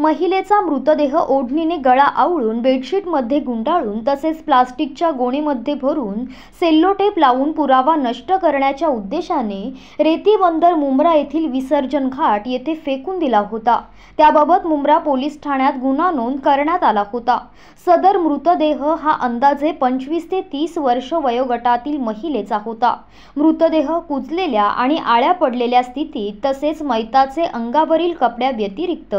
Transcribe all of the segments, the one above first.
महिलेचा मृतदेह ओढणीने गळा आवळून बेडशीटमध्ये गुंडाळून तसेच प्लास्टिकच्या गोणीमध्ये भरून सेल्लोटेप लावून पुरावा नष्ट करण्याच्या उद्देशाने रेती बंदर मुंब्रा येथील विसर्जन घाट येथे फेकून दिला होता त्याबाबत मुंब्रा पोलीस ठाण्यात गुन्हा नोंद करण्यात आला होता सदर मृतदेह हा अंदाजे पंचवीस ते तीस वर्ष वयोगटातील महिलेचा होता मृतदेह कुजलेल्या आणि आळ्या पडलेल्या स्थितीत तसेच मैताचे अंगावरील कपड्या व्यतिरिक्त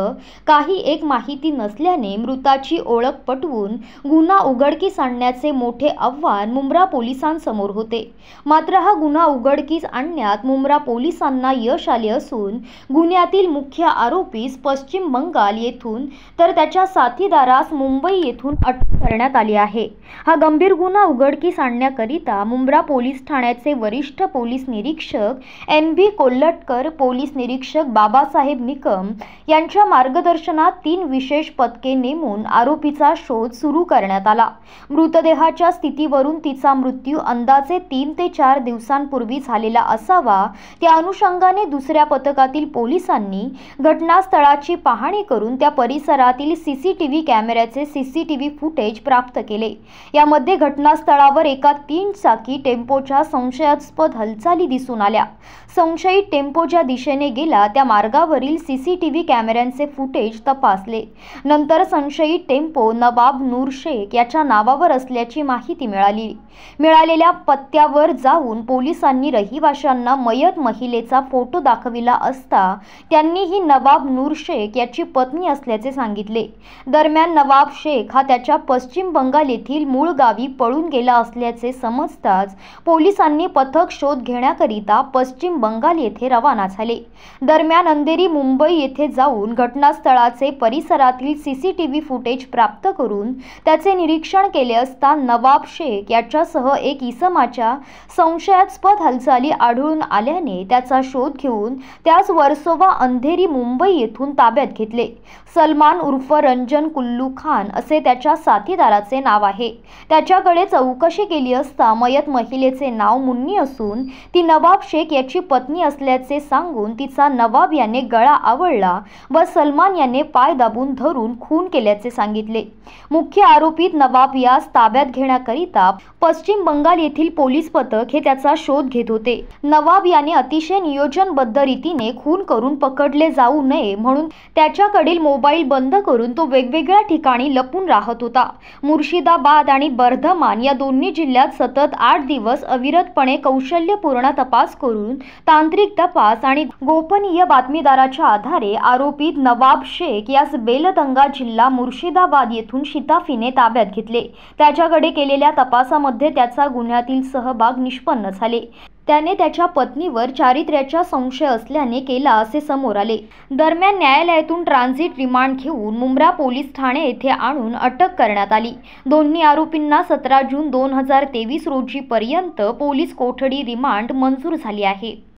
काही कोणालाही एक माहिती नसल्याने मृताची ओळख पटवून गुन्हा उघडकीस आणण्याचे मोठे आव्हान मुंब्रा पोलिसांसमोर होते मात्र हा गुन्हा उघडकीस आणण्यात मुंब्रा पोलिसांना यश आले असून गुन्ह्यातील मुख्य आरोपीस पश्चिम बंगाल येथून तर त्याच्या साथीदारास मुंबई येथून अटक करण्यात आली आहे हा गंभीर गुन्हा उघडकीस आणण्याकरिता मुंब्रा पोलीस ठाण्याचे वरिष्ठ पोलीस निरीक्षक एन व्ही कोल्हटकर पोलीस निरीक्षक बाबासाहेब निकम यांच्या मार्गदर्शन पोलिसांना तीन विशेष पथके नेमून आरोपीचा शोध सुरू करण्यात आला मृतदेहाच्या स्थितीवरून तिचा मृत्यू अंदाजे तीन ते चार दिवसांपूर्वी झालेला असावा त्या अनुषंगाने दुसऱ्या पथकातील पोलिसांनी घटनास्थळाची पाहणी करून त्या परिसरातील सीसीटीव्ही कॅमेऱ्याचे सीसीटीव्ही फुटेज प्राप्त केले यामध्ये घटनास्थळावर एका तीन चाकी टेम्पोच्या संशयास्पद हालचाली दिसून आल्या संशयित टेम्पो ज्या दिशेने गेला त्या मार्गावरील सीसीटीव्ही कॅमेऱ्यांचे फुटेज तपासले नंतर संशयित टेम्पो नवाब नूर शेख याच्या नावावर असल्याची माहिती मिळाली मिळालेल्या पत्त्यावर जाऊन पोलिसांनी रहिवाशांना मयत महिलेचा फोटो दाखविला असता त्यांनी ही नवाब नूर शेख याची पत्नी असल्याचे सांगितले दरम्यान नवाब शेख हा त्याच्या पश्चिम बंगाल येथील मूळ गावी पळून गेला असल्याचे समजताच पोलिसांनी पथक शोध घेण्याकरिता पश्चिम बंगाल येथे रवाना झाले दरम्यान अंधेरी मुंबई येथे जाऊन घटनास्थळाचे रुग्णालयाचे परिसरातील सीसीटीव्ही फुटेज प्राप्त करून त्याचे निरीक्षण केले असता नवाब शेख याच्यासह एक इसमाच्या संशयास्पद हालचाली आढळून आल्याने त्याचा शोध घेऊन त्याच वर्सोवा अंधेरी मुंबई येथून ताब्यात घेतले सलमान उर्फ रंजन कुल्लू खान असे त्याच्या साथीदाराचे नाव आहे त्याच्याकडे चौकशी केली असता मयत महिलेचे नाव मुन्नी असून ती नवाब शेख याची पत्नी असल्याचे सांगून तिचा नवाब याने गळा आवडला व सलमान याने पाय दाबून धरून खून केल्याचे सांगितले मुख्य आरोपी नवाब यास ताब्यात घेण्याकरिता पश्चिम बंगाल येथील पोलीस पथक हे त्याचा शोध घेत होते नवाब याने अतिशय नियोजनबद्ध रीतीने खून करून पकडले जाऊ नये म्हणून त्याच्याकडील मोबाईल बंद करून तो वेगवेगळ्या ठिकाणी लपून राहत होता मुर्शिदाबाद आणि बर्धमान या दोन्ही जिल्ह्यात सतत आठ दिवस अविरतपणे कौशल्यपूर्ण तपास करून तांत्रिक तपास आणि गोपनीय बातमीदाराच्या आधारे आरोपीत नवाब शेख की यास बेलतंगा जिल्हा मुर्शिदाबाद येथून शिताफीने ताब्यात घेतले त्याच्याकडे केलेल्या तपासामध्ये त्याचा गुन्ह्यातील सहभाग निष्पन्न झाले त्याने त्याच्या पत्नीवर चारित्र्याचा संशय असल्याने केला असे समोर आले दरम्यान न्यायालयातून ट्रान्झिट रिमांड घेऊन मुंब्रा पोलीस ठाणे येथे आणून अटक करण्यात आली दोन्ही आरोपींना सतरा जून दोन हजार तेवीस रोजी पर्यंत पोलीस कोठडी रिमांड मंजूर झाली आहे